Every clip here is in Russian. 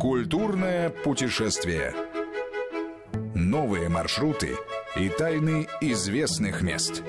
Культурное путешествие. Новые маршруты и тайны известных мест.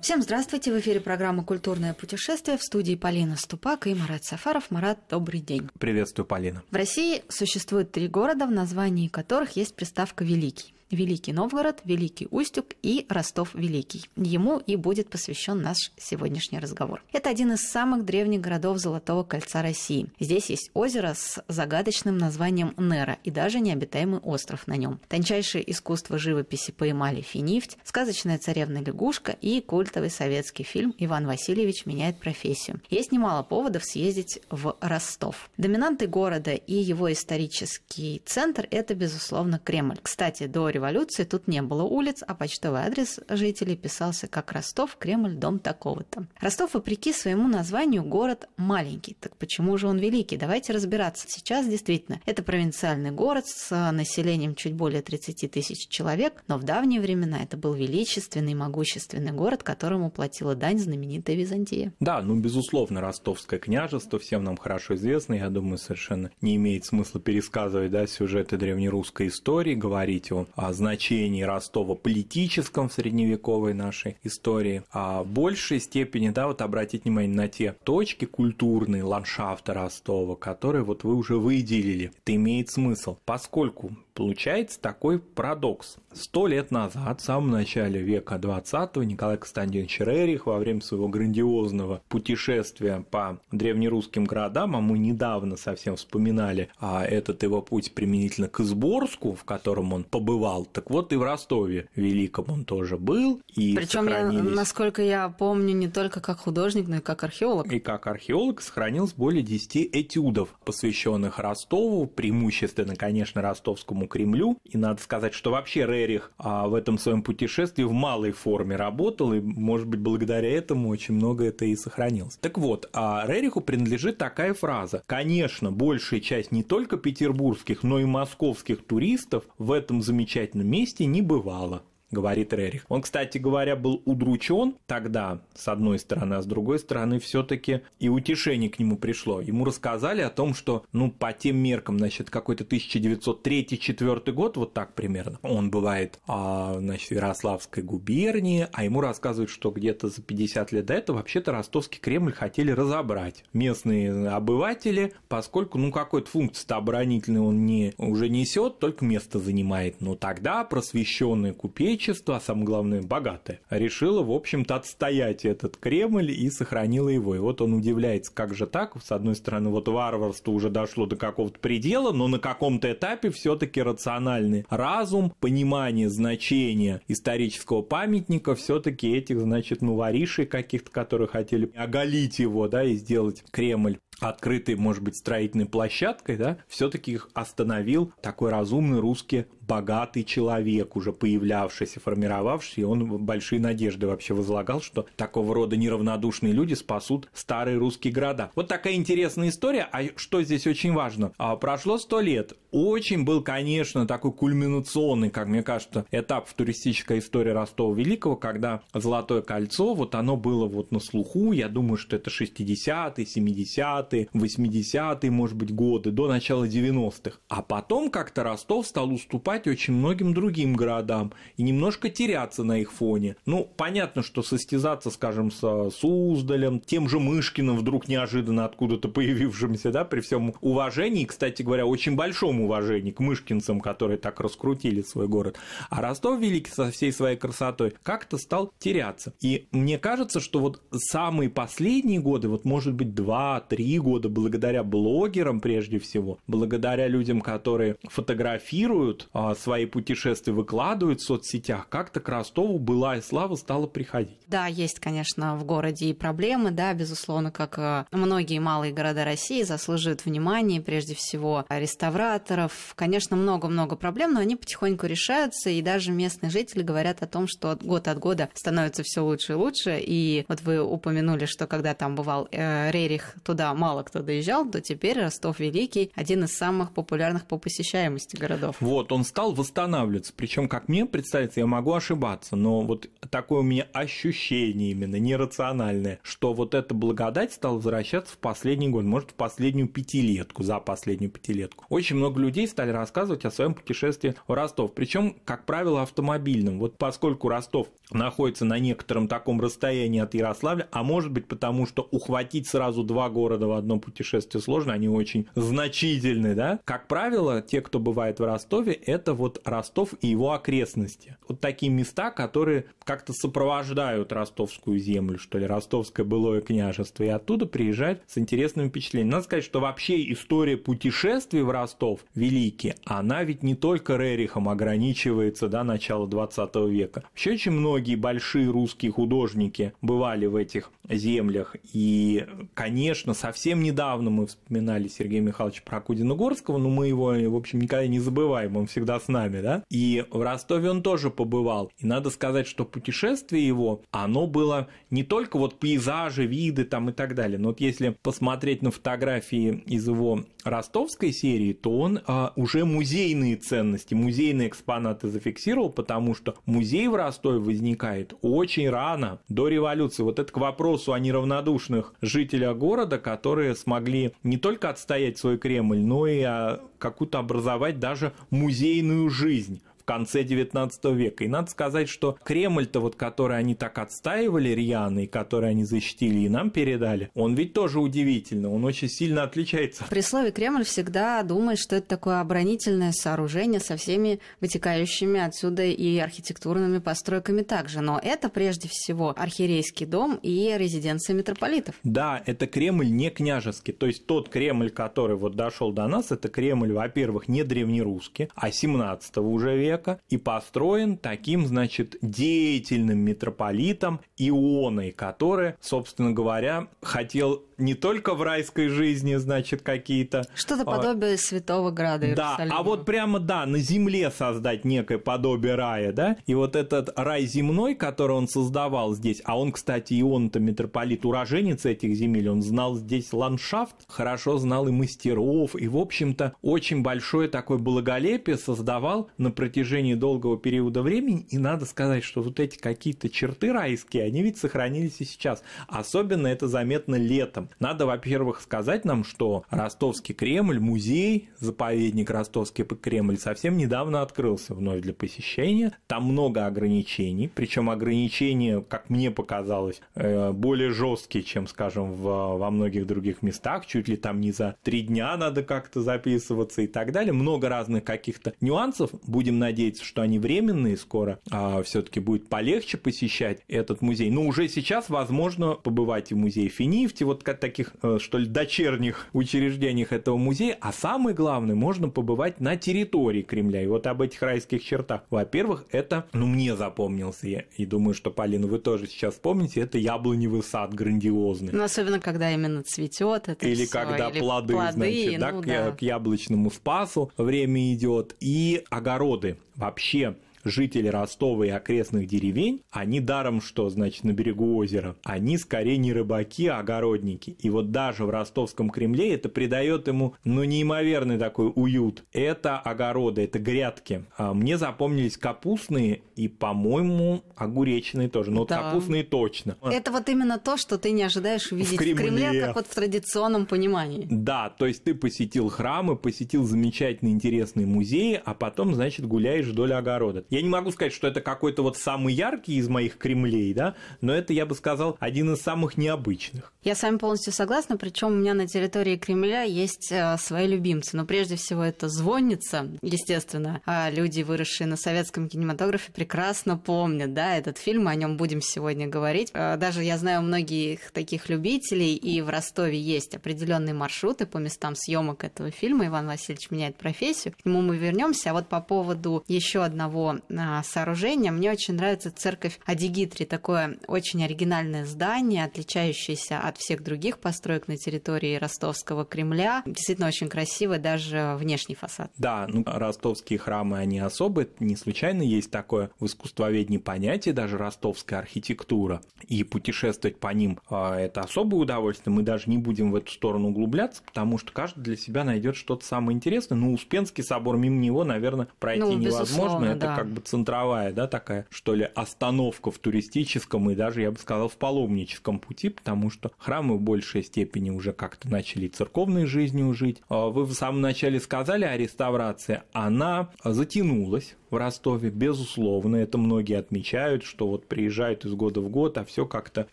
Всем здравствуйте! В эфире программа «Культурное путешествие» в студии Полина Ступак и Марат Сафаров. Марат, добрый день. Приветствую, Полина. В России существует три города, в названии которых есть приставка «Великий». Великий Новгород, Великий Устюг и Ростов-Великий. Ему и будет посвящен наш сегодняшний разговор. Это один из самых древних городов Золотого кольца России. Здесь есть озеро с загадочным названием Нера и даже необитаемый остров на нем. Тончайшее искусство живописи по эмали «Финифть», сказочная царевна лягушка и культовый советский фильм «Иван Васильевич меняет профессию». Есть немало поводов съездить в Ростов. Доминанты города и его исторический центр – это, безусловно, Кремль. Кстати, до революции тут не было улиц, а почтовый адрес жителей писался как Ростов, Кремль, дом такого-то. Ростов, вопреки своему названию, город маленький. Так почему же он великий? Давайте разбираться. Сейчас действительно это провинциальный город с э, населением чуть более 30 тысяч человек, но в давние времена это был величественный, могущественный город, которому платила дань знаменитая Византия. Да, ну безусловно, Ростовское княжество всем нам хорошо известно, я думаю, совершенно не имеет смысла пересказывать да, сюжеты древнерусской истории, говорить о о значении Ростова политическом в средневековой нашей истории, а в большей степени, да, вот обратить внимание на те точки культурные ландшафта Ростова, которые вот вы уже выделили. Это имеет смысл, поскольку Получается такой парадокс. Сто лет назад, в самом начале века XX, Николай Константинович Рерих во время своего грандиозного путешествия по древнерусским городам, а мы недавно совсем вспоминали а, этот его путь применительно к Изборску, в котором он побывал, бывал. Так вот и в Ростове Великом он тоже был. И Причем насколько я помню, не только как художник, но и как археолог. И как археолог сохранилось более 10 этюдов, посвященных Ростову, преимущественно, конечно, ростовскому Кремлю. И надо сказать, что вообще Рерих а, в этом своем путешествии в малой форме работал, и, может быть, благодаря этому очень много это и сохранилось. Так вот, а Рериху принадлежит такая фраза. Конечно, большая часть не только петербургских, но и московских туристов в этом замечательном самостоятельном месте не бывало говорит Рерих. Он, кстати говоря, был удручен тогда, с одной стороны, а с другой стороны, все-таки и утешение к нему пришло. Ему рассказали о том, что, ну, по тем меркам, значит, какой-то 1903-1904 год, вот так примерно, он бывает, а, значит, в Ярославской губернии, а ему рассказывают, что где-то за 50 лет до этого вообще-то ростовский Кремль хотели разобрать местные обыватели, поскольку, ну, какой-то функции оборонительной он не, уже несет, только место занимает. Но тогда просвещенные купечи Отечества, а самое главное, богатое, решило в общем-то, отстоять этот Кремль и сохранило его. И вот он удивляется, как же так? С одной стороны, вот варварство уже дошло до какого-то предела, но на каком-то этапе все-таки рациональный разум, понимание значения исторического памятника все-таки этих, значит, ну, воришей каких-то, которые хотели оголить его, да, и сделать Кремль открытой, может быть, строительной площадкой, да, все-таки их остановил такой разумный русский богатый человек, уже появлявшийся, формировавшийся, и он большие надежды вообще возлагал, что такого рода неравнодушные люди спасут старые русские города. Вот такая интересная история, а что здесь очень важно? А, прошло сто лет, очень был, конечно, такой кульминационный, как мне кажется, этап в туристической истории Ростова Великого, когда Золотое кольцо, вот оно было вот на слуху, я думаю, что это 60-е, 70-е, 70-е, 80-е, может быть, годы, до начала 90-х. А потом как-то Ростов стал уступать очень многим другим городам и немножко теряться на их фоне. Ну, понятно, что состязаться, скажем, с Суздалем, тем же Мышкиным, вдруг неожиданно откуда-то появившимся, да, при всем уважении, кстати говоря, очень большом уважении к мышкинцам, которые так раскрутили свой город. А Ростов Великий со всей своей красотой как-то стал теряться. И мне кажется, что вот самые последние годы, вот может быть 2-3 года благодаря блогерам прежде всего, благодаря людям, которые фотографируют а, свои путешествия, выкладывают в соцсетях, как-то к Ростову была и слава стала приходить. Да, есть, конечно, в городе и проблемы, да, безусловно, как э, многие малые города России заслуживают внимания, прежде всего реставраторов. Конечно, много-много проблем, но они потихоньку решаются, и даже местные жители говорят о том, что год от года становится все лучше и лучше. И вот вы упомянули, что когда там бывал э, Рерих, туда мало кто доезжал, то теперь Ростов Великий один из самых популярных по посещаемости городов. Вот, он стал восстанавливаться. Причем, как мне представится, я могу ошибаться, но вот такое у меня ощущение именно нерациональное, что вот эта благодать стала возвращаться в последний год, может, в последнюю пятилетку, за последнюю пятилетку. Очень много людей стали рассказывать о своем путешествии в Ростов. Причем, как правило, автомобильным. Вот поскольку Ростов находится на некотором таком расстоянии от Ярославля, а может быть потому, что ухватить сразу два города в одно путешествие сложно, они очень значительны, да. Как правило, те, кто бывает в Ростове, это вот Ростов и его окрестности. Вот такие места, которые как-то сопровождают ростовскую землю, что ли, ростовское былое княжество, и оттуда приезжать с интересным впечатлением. Надо сказать, что вообще история путешествий в Ростов великий, она ведь не только Рерихом ограничивается, да, начала 20 века. Вообще очень многие большие русские художники бывали в этих землях, и, конечно, совсем совсем недавно мы вспоминали Сергея Михайловича Прокудина-Горского, но мы его, в общем, никогда не забываем, он всегда с нами, да? И в Ростове он тоже побывал. И надо сказать, что путешествие его, оно было не только вот пейзажи, виды там и так далее, но вот если посмотреть на фотографии из его ростовской серии, то он а, уже музейные ценности, музейные экспонаты зафиксировал, потому что музей в Ростове возникает очень рано, до революции. Вот это к вопросу о неравнодушных жителях города, которые которые смогли не только отстоять свой Кремль, но и а, какую-то образовать даже музейную жизнь конце 19 века. И надо сказать, что Кремль-то вот, который они так отстаивали рьяно, и который они защитили и нам передали, он ведь тоже удивительно, он очень сильно отличается. При слове Кремль всегда думает, что это такое оборонительное сооружение со всеми вытекающими отсюда и архитектурными постройками также. Но это прежде всего архиерейский дом и резиденция митрополитов. Да, это Кремль не княжеский. То есть тот Кремль, который вот дошел до нас, это Кремль, во-первых, не древнерусский, а 17 уже века человека и построен таким, значит, деятельным митрополитом Ионой, который, собственно говоря, хотел не только в райской жизни, значит, какие-то... Что-то а, подобие а, Святого Града Да, а вот прямо, да, на земле создать некое подобие рая, да, и вот этот рай земной, который он создавал здесь, а он, кстати, и он-то митрополит, уроженец этих земель, он знал здесь ландшафт, хорошо знал и мастеров, и, в общем-то, очень большое такое благолепие создавал на протяжении долгого периода времени, и надо сказать, что вот эти какие-то черты райские, они ведь сохранились и сейчас, особенно это заметно летом, надо, во-первых, сказать нам, что Ростовский Кремль, музей, заповедник Ростовский Кремль совсем недавно открылся вновь для посещения. Там много ограничений, причем ограничения, как мне показалось, э, более жесткие, чем, скажем, в, во многих других местах. Чуть ли там не за три дня надо как-то записываться и так далее. Много разных каких-то нюансов. Будем надеяться, что они временные скоро. А, Все-таки будет полегче посещать этот музей. Но уже сейчас возможно побывать в музее Финифти. Вот таких, э, что ли, дочерних учреждениях этого музея, а самое главное, можно побывать на территории Кремля. И вот об этих райских чертах. Во-первых, это, ну, мне запомнился, я, и думаю, что, Полина, вы тоже сейчас помните, это яблоневый сад грандиозный. Ну, особенно, когда именно цветет это Или всё, когда или плоды, плоды, значит, ну, да, к, да, к яблочному спасу время идет. И огороды вообще жители Ростова и окрестных деревень, они даром что, значит, на берегу озера, они скорее не рыбаки, а огородники. И вот даже в ростовском Кремле это придает ему, ну, неимоверный такой уют. Это огороды, это грядки. А мне запомнились капустные и, по-моему, огуречные тоже, но ну, да. вот капустные точно. Это вот именно то, что ты не ожидаешь увидеть в Кремле, в Кремле как вот в традиционном понимании. Да, то есть ты посетил храмы, посетил замечательные интересные музеи, а потом, значит, гуляешь вдоль огорода. Я не могу сказать, что это какой-то вот самый яркий из моих Кремлей, да, но это, я бы сказал, один из самых необычных. Я с вами полностью согласна, причем у меня на территории Кремля есть э, свои любимцы. Но прежде всего это звонница, естественно. А люди, выросшие на советском кинематографе, прекрасно помнят, да, этот фильм, о нем будем сегодня говорить. Э, даже я знаю многих таких любителей, и в Ростове есть определенные маршруты по местам съемок этого фильма. Иван Васильевич меняет профессию. К нему мы вернемся. А вот по поводу еще одного а, сооружения. Мне очень нравится церковь Адигитри, такое очень оригинальное здание, отличающееся от всех других построек на территории Ростовского Кремля. Действительно очень красиво даже внешний фасад. Да, ну, ростовские храмы, они особые, не случайно есть такое в искусствоведении понятие, даже ростовская архитектура. И путешествовать по ним а, – это особое удовольствие. Мы даже не будем в эту сторону углубляться, потому что каждый для себя найдет что-то самое интересное. Ну, Успенский собор, мимо него, наверное, пройти ну, невозможно. Это да. как как бы центровая, да, такая, что ли, остановка в туристическом и даже, я бы сказал, в паломническом пути, потому что храмы в большей степени уже как-то начали церковной жизнью жить. А, вы в самом начале сказали о реставрации, она затянулась в Ростове, безусловно, это многие отмечают, что вот приезжают из года в год, а все как-то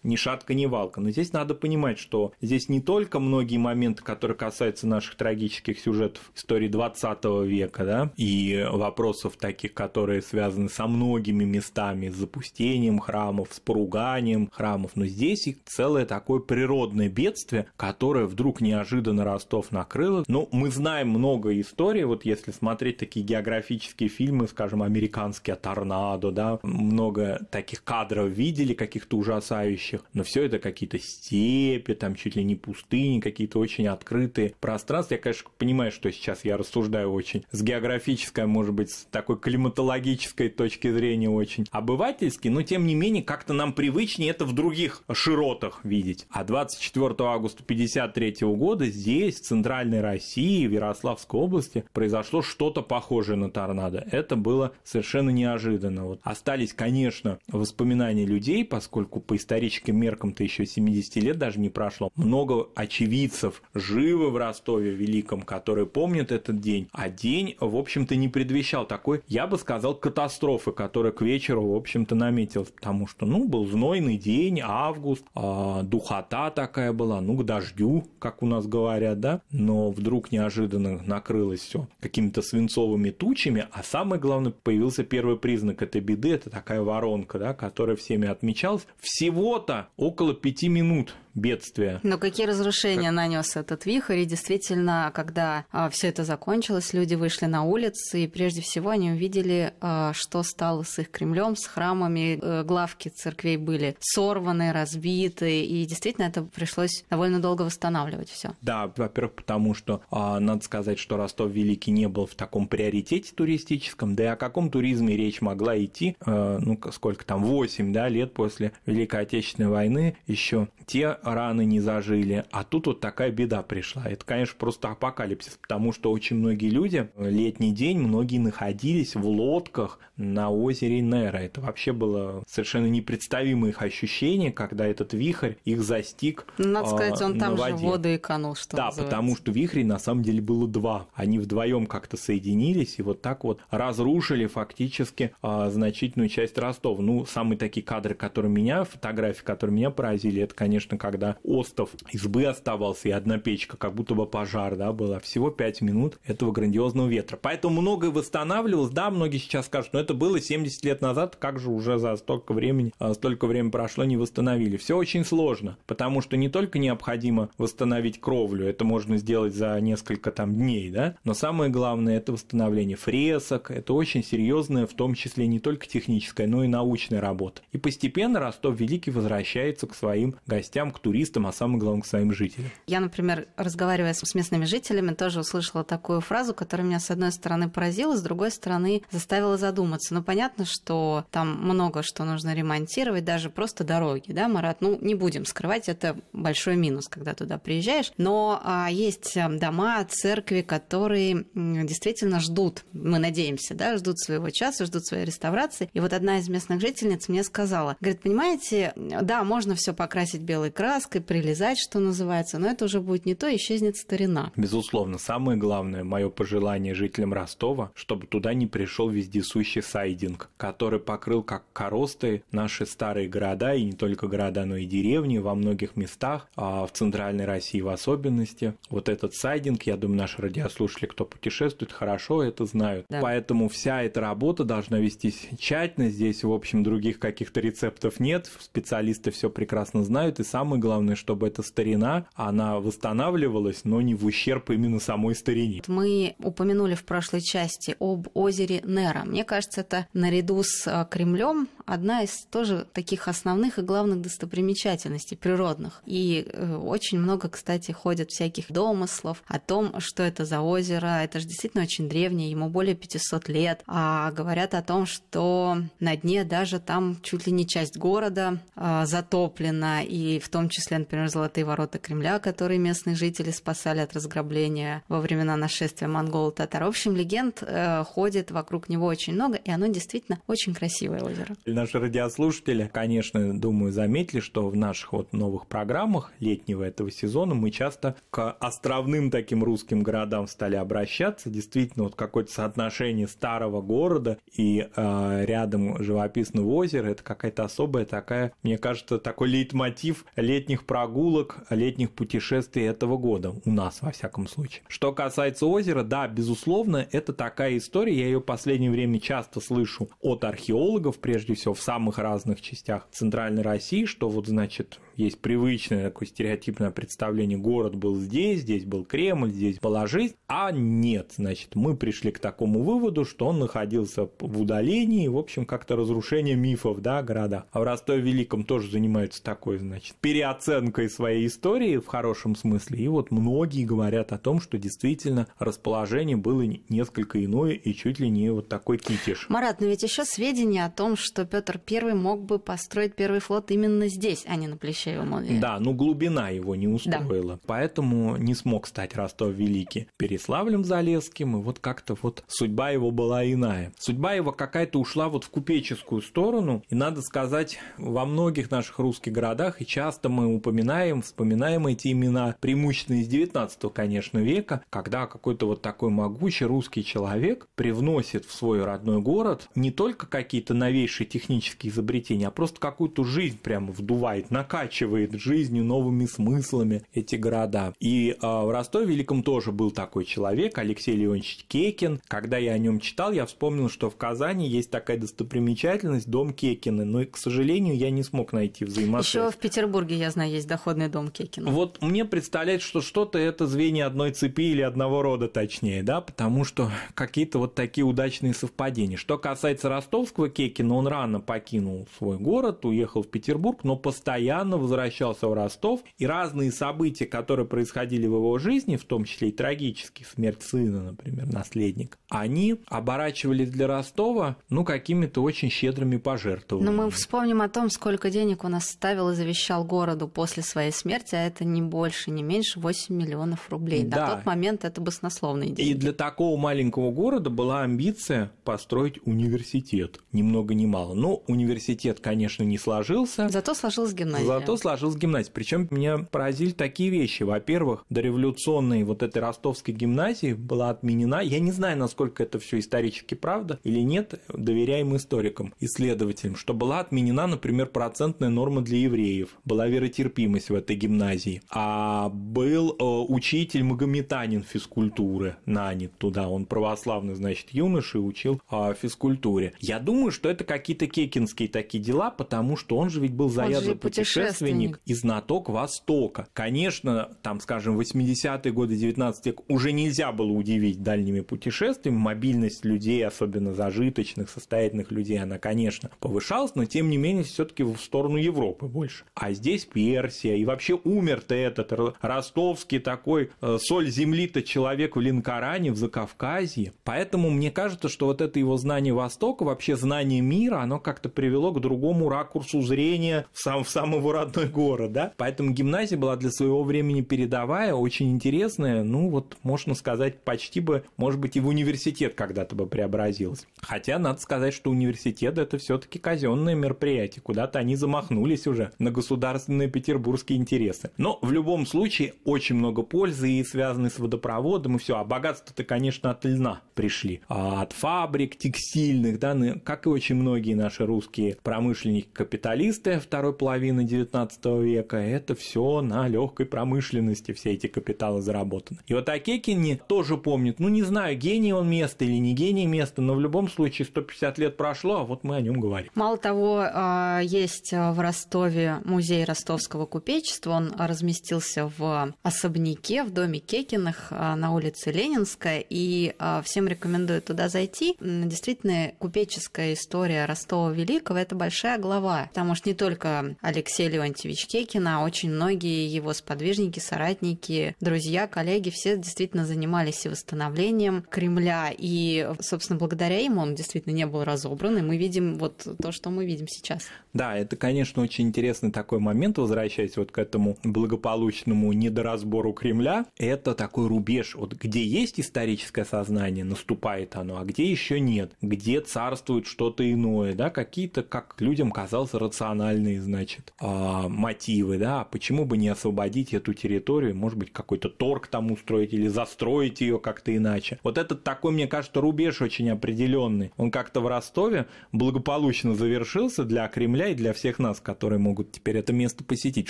ни шатка, ни валка. Но здесь надо понимать, что здесь не только многие моменты, которые касаются наших трагических сюжетов истории 20 века, да, и вопросов таких, которые связаны со многими местами, с запустением храмов, с поруганием храмов, но здесь и целое такое природное бедствие, которое вдруг неожиданно Ростов накрыло. Но ну, мы знаем много историй, вот если смотреть такие географические фильмы, скажем, американские о торнадо, да, много таких кадров видели, каких-то ужасающих, но все это какие-то степи, там чуть ли не пустыни, какие-то очень открытые пространства. Я, конечно, понимаю, что сейчас я рассуждаю очень с географической, может быть, с такой климатологией идеологической точки зрения очень обывательский, но тем не менее как-то нам привычнее это в других широтах видеть. А 24 августа 1953 года здесь, в Центральной России, в Ярославской области, произошло что-то похожее на торнадо. Это было совершенно неожиданно. Вот остались, конечно, воспоминания людей, поскольку по историческим меркам-то еще 70 лет даже не прошло. Много очевидцев живы в Ростове Великом, которые помнят этот день. А день, в общем-то, не предвещал такой, я бы сказал, катастрофы, которая к вечеру, в общем-то, наметилась, потому что, ну, был знойный день, август, а духота такая была, ну, к дождю, как у нас говорят, да, но вдруг неожиданно накрылось все какими-то свинцовыми тучами, а самое главное, появился первый признак этой беды, это такая воронка, да, которая всеми отмечалась, всего-то около пяти минут бедствия. Но какие разрушения как... нанес этот вихрь? И действительно, когда а, все это закончилось, люди вышли на улицы, и прежде всего они увидели, а, что стало с их Кремлем, с храмами. А, главки церквей были сорваны, разбиты, и действительно это пришлось довольно долго восстанавливать все. Да, во-первых, потому что а, надо сказать, что Ростов Великий не был в таком приоритете туристическом, да и о каком туризме речь могла идти, а, ну сколько там, 8 да, лет после Великой Отечественной войны, еще те раны не зажили, а тут вот такая беда пришла. Это, конечно, просто апокалипсис, потому что очень многие люди, э, летний день, многие находились в лодках на озере Нера. Это вообще было совершенно непредставимое их ощущение, когда этот вихрь их застиг Надо а, сказать, он на там воде. же воду эканул, что Да, называется. потому что вихрей на самом деле было два. Они вдвоем как-то соединились и вот так вот разрушили фактически а, значительную часть Ростова. Ну, самые такие кадры, которые меня, фотографии, которые меня поразили, это, конечно, как когда остов избы оставался и одна печка, как будто бы пожар, да, была. Всего 5 минут этого грандиозного ветра. Поэтому многое восстанавливалось, да, многие сейчас скажут, но «Ну, это было 70 лет назад, как же уже за столько времени, а, столько времени прошло, не восстановили. Все очень сложно, потому что не только необходимо восстановить кровлю, это можно сделать за несколько там дней, да, но самое главное это восстановление фресок, это очень серьезная, в том числе не только техническая, но и научная работа. И постепенно Ростов Великий возвращается к своим гостям, к туристам, а самое главное, к своим жителям. Я, например, разговаривая с местными жителями, тоже услышала такую фразу, которая меня, с одной стороны, поразила, с другой стороны, заставила задуматься. Ну, понятно, что там много что нужно ремонтировать, даже просто дороги, да, Марат? Ну, не будем скрывать, это большой минус, когда туда приезжаешь. Но а, есть э, дома, церкви, которые действительно ждут, мы надеемся, да, ждут своего часа, ждут своей реставрации. И вот одна из местных жительниц мне сказала, говорит, понимаете, да, можно все покрасить белый красный, краской, прилезать, что называется, но это уже будет не то, исчезнет старина. Безусловно, самое главное мое пожелание жителям Ростова, чтобы туда не пришел вездесущий сайдинг, который покрыл как коросты наши старые города, и не только города, но и деревни во многих местах, а в Центральной России в особенности. Вот этот сайдинг, я думаю, наши радиослушатели, кто путешествует, хорошо это знают. Да. Поэтому вся эта работа должна вестись тщательно. Здесь, в общем, других каких-то рецептов нет. Специалисты все прекрасно знают. И самое главное, чтобы эта старина, она восстанавливалась, но не в ущерб именно самой старине. Мы упомянули в прошлой части об озере Нера. Мне кажется, это наряду с э, Кремлем одна из тоже таких основных и главных достопримечательностей природных. И э, очень много, кстати, ходят всяких домыслов о том, что это за озеро. Это же действительно очень древнее, ему более 500 лет. А говорят о том, что на дне даже там чуть ли не часть города а, затоплена, и в том числе, например, Золотые ворота Кремля, которые местные жители спасали от разграбления во времена нашествия монгол-татар. В общем, легенд э, ходит вокруг него очень много, и оно действительно очень красивое озеро наши радиослушатели, конечно, думаю, заметили, что в наших вот новых программах летнего этого сезона мы часто к островным таким русским городам стали обращаться. Действительно, вот какое-то соотношение старого города и э, рядом живописного озера – это какая-то особая такая, мне кажется, такой лейтмотив летних прогулок, летних путешествий этого года у нас, во всяком случае. Что касается озера, да, безусловно, это такая история, я ее в последнее время часто слышу от археологов, прежде всего, все в самых разных частях центральной России, что вот, значит, есть привычное такое стереотипное представление, город был здесь, здесь был Кремль, здесь была жизнь, а нет, значит, мы пришли к такому выводу, что он находился в удалении, в общем, как-то разрушение мифов, да, города. А в Ростове Великом тоже занимаются такой, значит, переоценкой своей истории в хорошем смысле, и вот многие говорят о том, что действительно расположение было несколько иное и чуть ли не вот такой китиш. Марат, но ведь еще сведения о том, что Петр I мог бы построить первый флот именно здесь, а не на Плещеевом озере. Да, но глубина его не устроила, да. поэтому не смог стать Ростов Великий Переславлем Залесским, и вот как-то вот судьба его была иная. Судьба его какая-то ушла вот в купеческую сторону, и надо сказать, во многих наших русских городах, и часто мы упоминаем, вспоминаем эти имена, преимущественно из 19 конечно, века, когда какой-то вот такой могучий русский человек привносит в свой родной город не только какие-то новейшие технологии, технические изобретения, а просто какую-то жизнь прямо вдувает, накачивает жизнью, новыми смыслами эти города. И э, в Ростове Великом тоже был такой человек, Алексей Леонидович Кекин. Когда я о нем читал, я вспомнил, что в Казани есть такая достопримечательность – дом Кекина. Но, к сожалению, я не смог найти взаимосвязь. Еще в Петербурге, я знаю, есть доходный дом Кекина. Вот мне представляется, что что-то это звенья одной цепи или одного рода, точнее, да, потому что какие-то вот такие удачные совпадения. Что касается ростовского Кекина, он рано рано покинул свой город, уехал в Петербург, но постоянно возвращался в Ростов, и разные события, которые происходили в его жизни, в том числе и трагические, смерть сына, например, наследник, они оборачивались для Ростова, ну, какими-то очень щедрыми пожертвованиями. Но мы вспомним о том, сколько денег он оставил и завещал городу после своей смерти, а это не больше, не меньше 8 миллионов рублей. Да. На тот момент это баснословные деньги. И для такого маленького города была амбиция построить университет, ни много ни мало. Ну, университет, конечно, не сложился. Зато сложилась гимназия. Зато сложилась гимназия. Причем меня поразили такие вещи. Во-первых, дореволюционной вот этой ростовской гимназии была отменена. Я не знаю, насколько это все исторически правда или нет, доверяем историкам, исследователям, что была отменена, например, процентная норма для евреев. Была веротерпимость в этой гимназии. А был э, учитель магометанин физкультуры нанят туда. Он православный, значит, юноша и учил а, физкультуре. Я думаю, что это какие-то Кекинский такие дела, потому что он же ведь был заядлый путешественник. и знаток Востока. Конечно, там, скажем, 80-е годы 19 века уже нельзя было удивить дальними путешествиями. Мобильность людей, особенно зажиточных, состоятельных людей, она, конечно, повышалась, но тем не менее все таки в сторону Европы больше. А здесь Персия, и вообще умер-то этот ростовский такой э, соль земли-то человек в Линкоране, в Закавказье. Поэтому мне кажется, что вот это его знание Востока, вообще знание мира, оно оно как-то привело к другому ракурсу зрения в, сам, в сам его родной город, да. Поэтому гимназия была для своего времени передовая, очень интересная, ну вот можно сказать, почти бы, может быть, и в университет когда-то бы преобразилась. Хотя надо сказать, что университет это все-таки казенное мероприятие, куда-то они замахнулись уже на государственные петербургские интересы. Но в любом случае очень много пользы и связаны с водопроводом и все. А богатство-то, конечно, от льна пришли, а от фабрик текстильных, да, ну, как и очень многие наши русские промышленники-капиталисты второй половины XIX века, это все на легкой промышленности все эти капиталы заработаны. И вот Акекини тоже помнит, ну не знаю, гений он место или не гений места, но в любом случае 150 лет прошло, а вот мы о нем говорим. Мало того, а, есть в Ростове музей ростовского купечества, он разместился в особняке, в доме Кекиных а, на улице Ленинская, и а, всем рекомендую туда зайти. Действительно, купеческая история Ростова Ростова Великого, это большая глава, потому что не только Алексей Леонтьевич Кекин, а очень многие его сподвижники, соратники, друзья, коллеги, все действительно занимались и восстановлением Кремля, и, собственно, благодаря им он действительно не был разобран, и мы видим вот то, что мы видим сейчас. Да, это, конечно, очень интересный такой момент, возвращаясь вот к этому благополучному недоразбору Кремля, это такой рубеж, вот где есть историческое сознание, наступает оно, а где еще нет, где царствует что-то иное, да, да, какие-то, как людям казалось, рациональные, значит, а, мотивы, да, а почему бы не освободить эту территорию, может быть, какой-то торг там устроить или застроить ее как-то иначе. Вот этот такой, мне кажется, рубеж очень определенный. Он как-то в Ростове благополучно завершился для Кремля и для всех нас, которые могут теперь это место посетить.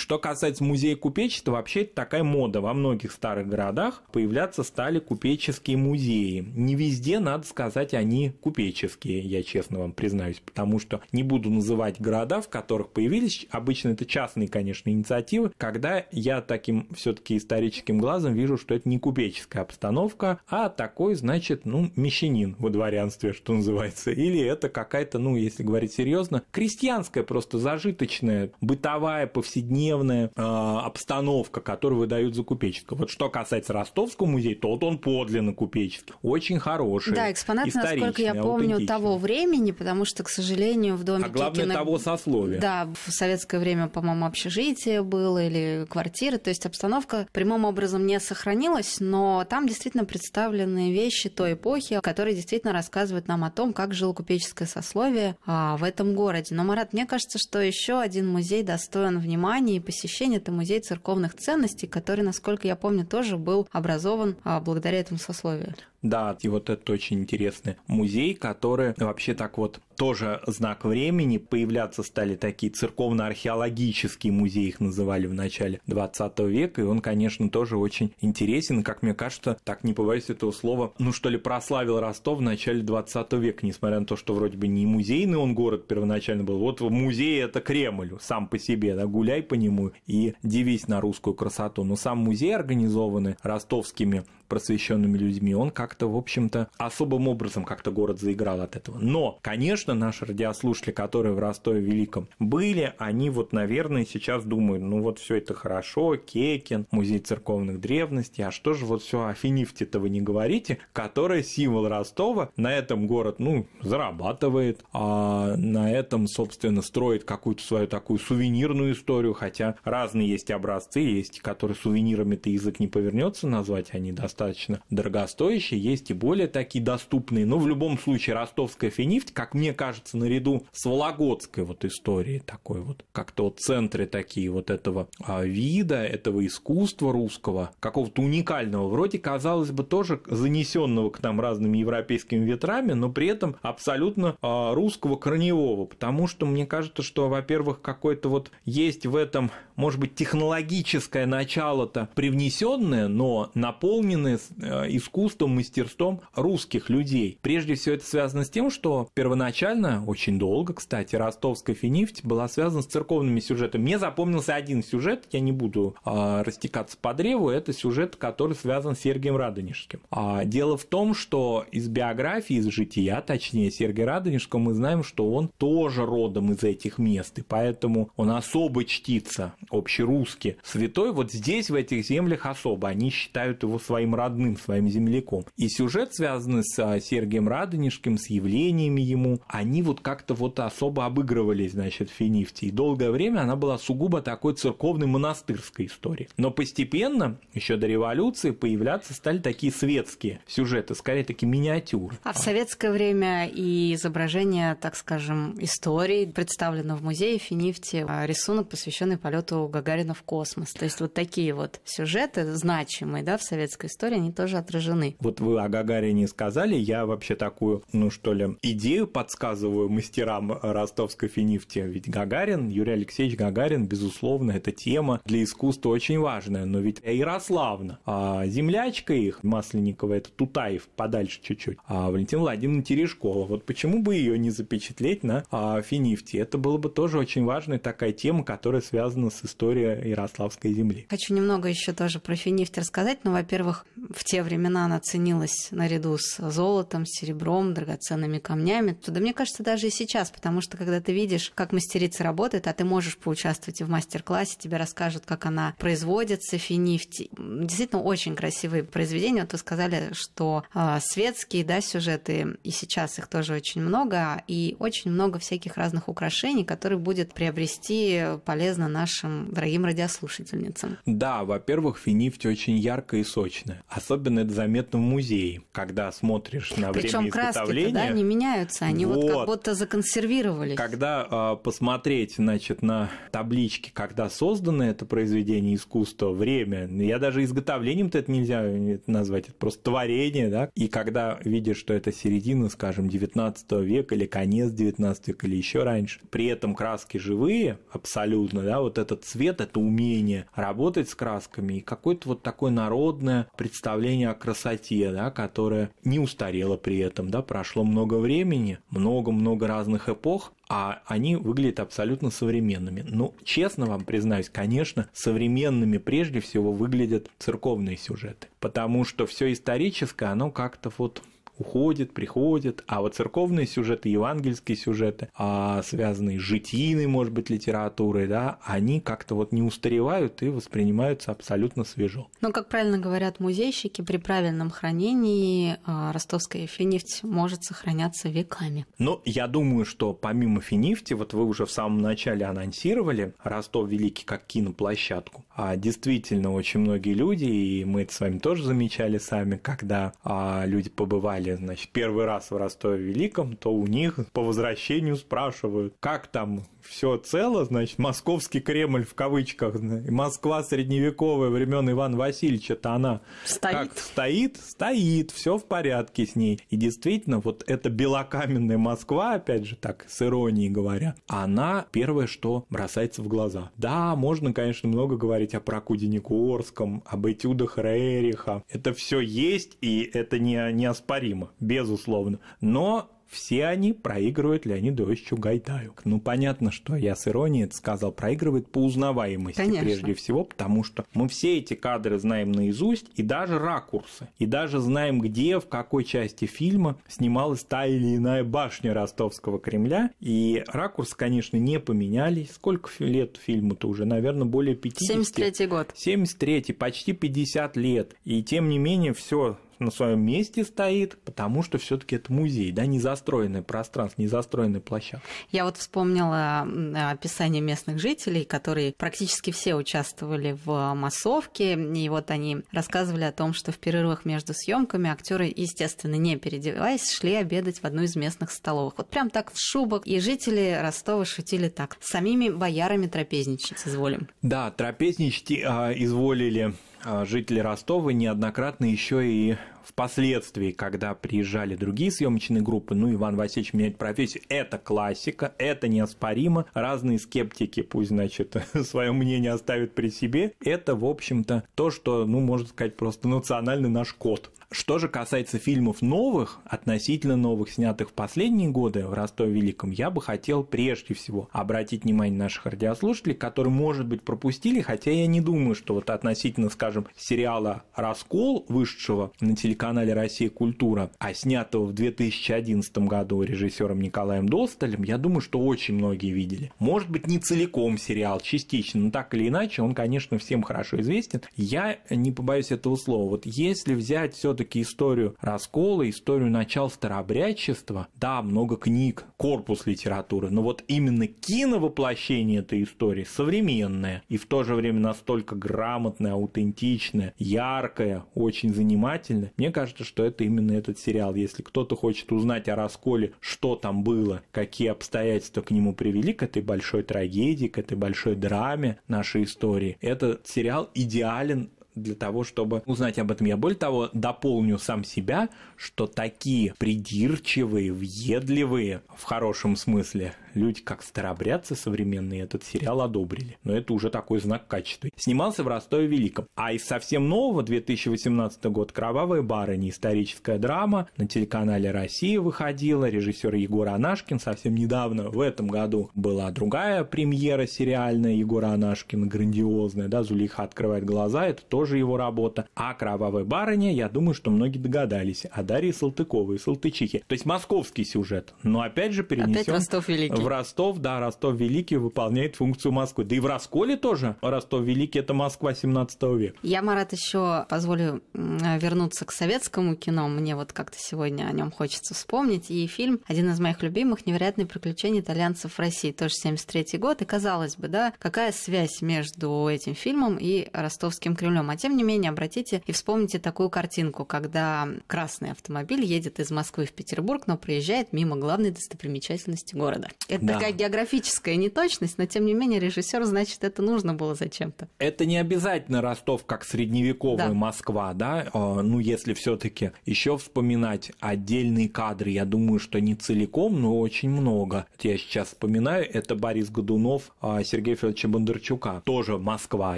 Что касается музея купечества, вообще это такая мода. Во многих старых городах появляться стали купеческие музеи. Не везде, надо сказать, они купеческие, я честно вам признаюсь, потому потому что не буду называть города, в которых появились. Обычно это частные, конечно, инициативы, когда я таким все-таки историческим глазом вижу, что это не купеческая обстановка, а такой, значит, ну, мещанин во дворянстве, что называется. Или это какая-то, ну, если говорить серьезно, крестьянская, просто зажиточная, бытовая, повседневная э, обстановка, которую выдают за купеческую. Вот что касается Ростовского музея, тот он подлинно купеческий, очень хороший. Да, экспонаты, насколько я помню, того времени, потому что, к сожалению, сожалению, в а доме... А главное, кино... того сословия. Да, в советское время, по-моему, общежитие было или квартиры, то есть обстановка прямым образом не сохранилась, но там действительно представлены вещи той эпохи, которые действительно рассказывают нам о том, как жило купеческое сословие а, в этом городе. Но, Марат, мне кажется, что еще один музей достоин внимания и посещения, это музей церковных ценностей, который, насколько я помню, тоже был образован а, благодаря этому сословию. Да, и вот это очень интересный музей, который вообще так вот тоже знак времени. Появляться стали такие церковно-археологические музеи, их называли в начале 20 века, и он, конечно, тоже очень интересен, и, как мне кажется, так не побоюсь этого слова, ну что ли, прославил Ростов в начале 20 века, несмотря на то, что вроде бы не музейный он город первоначально был, вот музей это Кремль сам по себе, да, гуляй по нему и дивись на русскую красоту. Но сам музей организованный ростовскими просвещенными людьми, он как-то, в общем-то, особым образом как-то город заиграл от этого. Но, конечно, наши радиослушатели, которые в Ростове Великом были, они вот, наверное, сейчас думают, ну вот все это хорошо, Кекин, музей церковных древностей, а что же вот все о Финифте-то вы не говорите, которая символ Ростова, на этом город, ну, зарабатывает, а на этом, собственно, строит какую-то свою такую сувенирную историю, хотя разные есть образцы, есть, которые сувенирами-то язык не повернется назвать, они достаточно достаточно дорогостоящие, есть и более такие доступные. Но в любом случае ростовская финифть, как мне кажется, наряду с вологодской вот историей такой вот, как-то вот центры такие вот этого а, вида, этого искусства русского, какого-то уникального, вроде, казалось бы, тоже занесенного к нам разными европейскими ветрами, но при этом абсолютно а, русского корневого, потому что мне кажется, что, во-первых, какой-то вот есть в этом, может быть, технологическое начало-то привнесенное, но наполненное связаны э, искусством, мастерством русских людей. Прежде всего это связано с тем, что первоначально, очень долго, кстати, ростовская финифть была связана с церковными сюжетами. Мне запомнился один сюжет, я не буду э, растекаться по древу, это сюжет, который связан с Сергием Радонежским. А, дело в том, что из биографии, из жития, точнее, Сергия Радонежского, мы знаем, что он тоже родом из этих мест, и поэтому он особо чтится, общерусски. Святой вот здесь, в этих землях, особо. Они считают его своим родным своим земляком. И сюжет, связанный с а, Сергием Радонежским, с явлениями ему, они вот как-то вот особо обыгрывались, значит, в Финифте. И долгое время она была сугубо такой церковной монастырской историей. Но постепенно, еще до революции, появляться стали такие светские сюжеты, скорее такие миниатюры. А в советское время и изображение, так скажем, истории представлено в музее Финифте, а рисунок, посвященный полету Гагарина в космос. То есть вот такие вот сюжеты значимые да, в советской истории, истории, они тоже отражены. Вот вы о Гагарине сказали, я вообще такую, ну что ли, идею подсказываю мастерам ростовской финифти. Ведь Гагарин, Юрий Алексеевич Гагарин, безусловно, эта тема для искусства очень важная, но ведь Ярославна, а землячка их, Масленникова, это Тутаев, подальше чуть-чуть, а Валентина Владимировна Терешкова. Вот почему бы ее не запечатлеть на а, финифте? Это было бы тоже очень важная такая тема, которая связана с историей Ярославской земли. Хочу немного еще тоже про финифт рассказать, но, ну, во-первых, в те времена она ценилась наряду с золотом, серебром, драгоценными камнями. Да мне кажется, даже и сейчас, потому что когда ты видишь, как мастерица работает, а ты можешь поучаствовать в мастер-классе, тебе расскажут, как она производится, финифти. Действительно, очень красивые произведения. Вот вы сказали, что э, светские да, сюжеты, и сейчас их тоже очень много, и очень много всяких разных украшений, которые будет приобрести полезно нашим дорогим радиослушательницам. Да, во-первых, финифть очень яркая и сочная. Особенно это заметно в музее, когда смотришь на Причем время изготовления. Краски да, не меняются, они вот, вот как будто законсервировались. Когда э, посмотреть, значит, на таблички, когда создано это произведение искусства, время, я даже изготовлением-то это нельзя назвать, это просто творение, да, и когда видишь, что это середина, скажем, 19 века или конец 19 века или еще раньше, при этом краски живые абсолютно, да, вот этот цвет, это умение работать с красками и какое-то вот такое народное представление представление о красоте, да, которое не устарело при этом, да, прошло много времени, много-много разных эпох, а они выглядят абсолютно современными. Ну, честно вам признаюсь, конечно, современными прежде всего выглядят церковные сюжеты, потому что все историческое, оно как-то вот Уходят, приходят, а вот церковные сюжеты, евангельские сюжеты, а связанные с житийной, может быть, литературой, да, они как-то вот не устаревают и воспринимаются абсолютно свежо. Но, как правильно говорят музейщики, при правильном хранении а, ростовская финифть может сохраняться веками. Но я думаю, что помимо финифти, вот вы уже в самом начале анонсировали Ростов Великий как киноплощадку, а действительно очень многие люди, и мы это с вами тоже замечали сами, когда а, люди побывали приехали, значит, первый раз в Ростове-Великом, то у них по возвращению спрашивают, как там все цело, значит, московский Кремль в кавычках, Москва средневековая времен Ивана Васильевича-то она стоит. как стоит, стоит, все в порядке с ней. И действительно, вот эта белокаменная Москва, опять же так, с иронией говоря, она первое, что бросается в глаза. Да, можно, конечно, много говорить о прокуде Никуорском, об этюдах Рериха. Это все есть, и это не, неоспоримо, безусловно. Но все они проигрывают Леониду Иосифовичу Гайдаю. Ну, понятно, что я с иронией это сказал, проигрывает по узнаваемости Конечно. прежде всего, потому что мы все эти кадры знаем наизусть, и даже ракурсы, и даже знаем, где, в какой части фильма снималась та или иная башня ростовского Кремля, и ракурс, конечно, не поменялись. Сколько лет фильму-то уже? Наверное, более 50. 73-й год. 73-й, почти 50 лет. И тем не менее, все на своем месте стоит, потому что все-таки это музей, да, не застроенное пространство, не застроенная площадка. Я вот вспомнила описание местных жителей, которые практически все участвовали в массовке, и вот они рассказывали о том, что в перерывах между съемками актеры, естественно, не переодеваясь, шли обедать в одну из местных столовых. Вот прям так в шубах И жители Ростова шутили так. Самими боярами трапезничать изволим. Да, трапезничать э, изволили а, жители Ростова неоднократно еще и впоследствии, когда приезжали другие съемочные группы, ну, Иван Васильевич меняет профессию, это классика, это неоспоримо. Разные скептики, пусть, значит, свое мнение оставят при себе. Это, в общем-то, то, что, ну, можно сказать, просто национальный наш код. Что же касается фильмов новых, относительно новых, снятых в последние годы в Ростове-Великом, я бы хотел прежде всего обратить внимание наших радиослушателей, которые, может быть, пропустили, хотя я не думаю, что вот относительно, скажем, сериала «Раскол», вышедшего на телеканале «Россия. Культура», а снятого в 2011 году режиссером Николаем Досталем, я думаю, что очень многие видели. Может быть, не целиком сериал, частично, но так или иначе, он, конечно, всем хорошо известен. Я не побоюсь этого слова. Вот если взять все таки все-таки историю раскола, историю начала старообрядчества. Да, много книг, корпус литературы, но вот именно киновоплощение этой истории современное и в то же время настолько грамотное, аутентичное, яркое, очень занимательное. Мне кажется, что это именно этот сериал. Если кто-то хочет узнать о расколе, что там было, какие обстоятельства к нему привели, к этой большой трагедии, к этой большой драме нашей истории, этот сериал идеален для того, чтобы узнать об этом. Я более того, дополню сам себя, что такие придирчивые, въедливые, в хорошем смысле, люди как старобрядцы современные этот сериал одобрили. Но это уже такой знак качества. Снимался в Ростове Великом. А из совсем нового 2018 год "Кровавые барыни" историческая драма на телеканале «Россия» выходила. Режиссер Егор Анашкин совсем недавно в этом году была другая премьера сериальная Егора Анашкина, грандиозная, да, Зулиха открывает глаза, это тоже его работа. А "Кровавые барыни" я думаю, что многие догадались, о Дарье Салтыковой, Салтычихе. То есть московский сюжет, но опять же перенесен Опять Ростов Великий в Ростов, да, Ростов Великий выполняет функцию Москвы. Да и в Расколе тоже. Ростов Великий – это Москва 17 века. Я, Марат, еще позволю вернуться к советскому кино. Мне вот как-то сегодня о нем хочется вспомнить. И фильм, один из моих любимых, «Невероятные приключения итальянцев в России», тоже 73 год. И, казалось бы, да, какая связь между этим фильмом и ростовским Кремлем. А тем не менее, обратите и вспомните такую картинку, когда красный автомобиль едет из Москвы в Петербург, но проезжает мимо главной достопримечательности города. Это да. такая географическая неточность, но тем не менее режиссер, значит, это нужно было зачем-то. Это не обязательно Ростов как средневековая да. Москва, да? А, ну, если все-таки еще вспоминать отдельные кадры, я думаю, что не целиком, но очень много. Я сейчас вспоминаю, это Борис Годунов, а, Сергей Федоровича Бондарчука, тоже Москва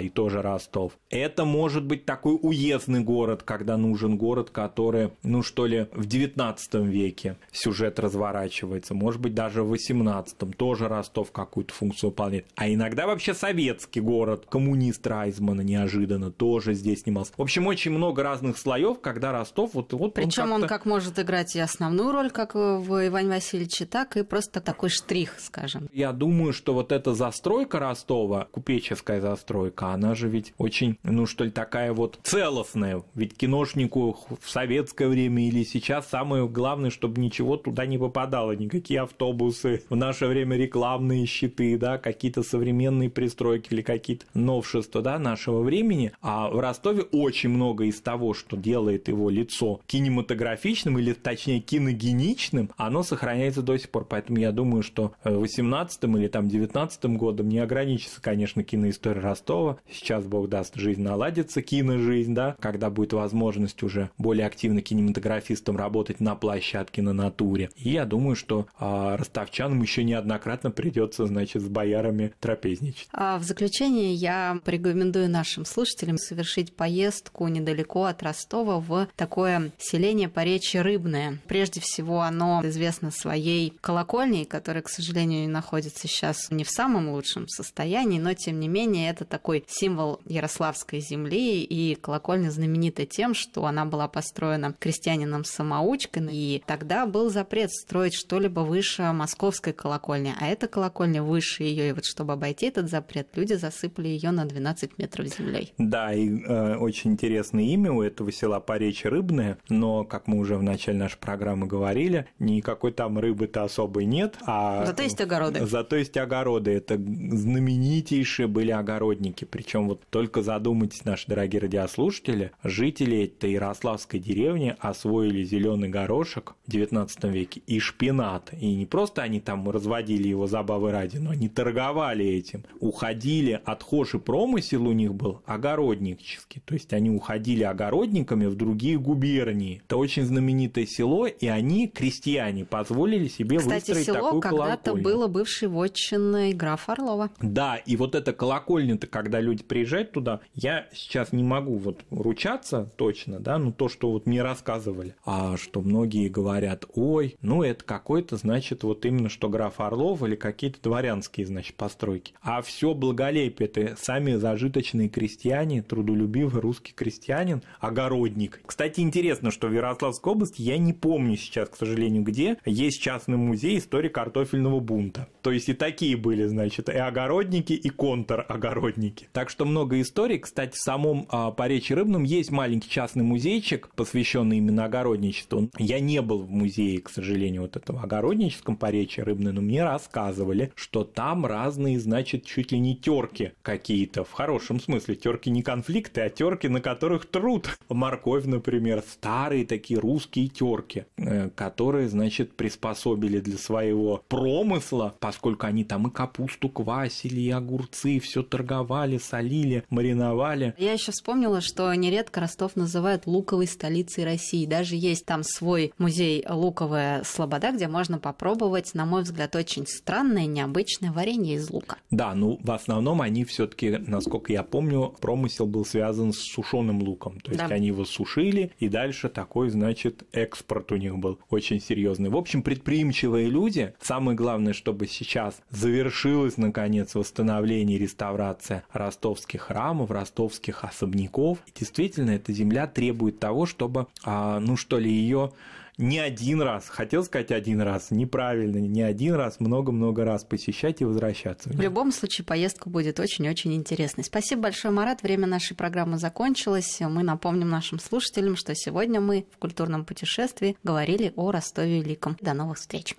и тоже Ростов. Это может быть такой уездный город, когда нужен город, который, ну что ли, в 19 веке сюжет разворачивается, может быть, даже в 18 17-м тоже Ростов какую-то функцию выполняет. А иногда вообще советский город, коммунист Райзмана неожиданно тоже здесь снимался. В общем, очень много разных слоев, когда Ростов вот... вот Причем он, он как может играть и основную роль, как в Иване Васильевиче, так и просто такой штрих, скажем. Я думаю, что вот эта застройка Ростова, купеческая застройка, она же ведь очень, ну что ли, такая вот целостная. Ведь киношнику в советское время или сейчас самое главное, чтобы ничего туда не попадало, никакие автобусы в наш наше время рекламные щиты, да, какие-то современные пристройки или какие-то новшества да, нашего времени. А в Ростове очень много из того, что делает его лицо кинематографичным или, точнее, киногеничным, оно сохраняется до сих пор. Поэтому я думаю, что 18 э, или там 19 годом не ограничится, конечно, киноистория Ростова. Сейчас, бог даст, жизнь наладится, киножизнь, да, когда будет возможность уже более активно кинематографистам работать на площадке, на натуре. И я думаю, что э, ростовчанам еще неоднократно придется, значит, с боярами трапезничать. А в заключение я порекомендую нашим слушателям совершить поездку недалеко от Ростова в такое селение по речи Рыбное. Прежде всего, оно известно своей колокольней, которая, к сожалению, находится сейчас не в самом лучшем состоянии, но, тем не менее, это такой символ Ярославской земли, и колокольня знаменита тем, что она была построена крестьянином-самоучкой, и тогда был запрет строить что-либо выше московской колокольни колокольня, а эта колокольня выше ее, и вот чтобы обойти этот запрет, люди засыпали ее на 12 метров землей. Да, и э, очень интересное имя у этого села Поречь Рыбное, но, как мы уже в начале нашей программы говорили, никакой там рыбы-то особой нет, а... Зато есть огороды. Зато есть огороды. Это знаменитейшие были огородники, причем вот только задумайтесь, наши дорогие радиослушатели, жители этой Ярославской деревни освоили зеленый горошек в XIX веке и шпинат. И не просто они там разводили его забавы ради, но они торговали этим, уходили от хоши промысел у них был огороднический, то есть они уходили огородниками в другие губернии. Это очень знаменитое село, и они, крестьяне, позволили себе Кстати, выстроить село такую когда-то было бывшей вотчиной графа Орлова. Да, и вот эта колокольня-то, когда люди приезжают туда, я сейчас не могу вот ручаться точно, да, но то, что вот мне рассказывали, а что многие говорят, ой, ну это какой-то, значит, вот именно что граф граф Орлов или какие-то дворянские, значит, постройки. А все благолепие это сами зажиточные крестьяне, трудолюбивый русский крестьянин, огородник. Кстати, интересно, что в Ярославской области, я не помню сейчас, к сожалению, где, есть частный музей истории картофельного бунта. То есть и такие были, значит, и огородники, и контр-огородники. Так что много историй. Кстати, в самом э, а, Поречи Рыбном есть маленький частный музейчик, посвященный именно огородничеству. Я не был в музее, к сожалению, вот этого огородническом Поречи Рыбной, но мне рассказывали, что там разные, значит, чуть ли не терки какие-то, в хорошем смысле, терки не конфликты, а терки, на которых труд. Морковь, например, старые такие русские терки, э, которые, значит, приспособили для своего промысла, поскольку они там и капусту квасили, и огурцы, все торговали, солили, мариновали. Я еще вспомнила, что нередко Ростов называют луковой столицей России. Даже есть там свой музей луковая слобода, где можно попробовать, на мой взгляд, готовят очень странное, необычное варенье из лука. Да, ну в основном они все-таки, насколько я помню, промысел был связан с сушеным луком. То есть да. они его сушили, и дальше такой, значит, экспорт у них был очень серьезный. В общем, предприимчивые люди, самое главное, чтобы сейчас завершилось, наконец, восстановление и реставрация ростовских храмов, ростовских особняков. И действительно, эта земля требует того, чтобы, а, ну что ли, ее не один раз, хотел сказать один раз, неправильно, не один раз, много-много раз посещать и возвращаться. В любом случае поездка будет очень-очень интересной. Спасибо большое, Марат. Время нашей программы закончилось. Мы напомним нашим слушателям, что сегодня мы в культурном путешествии говорили о Ростове Великом. До новых встреч.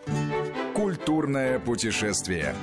Культурное путешествие.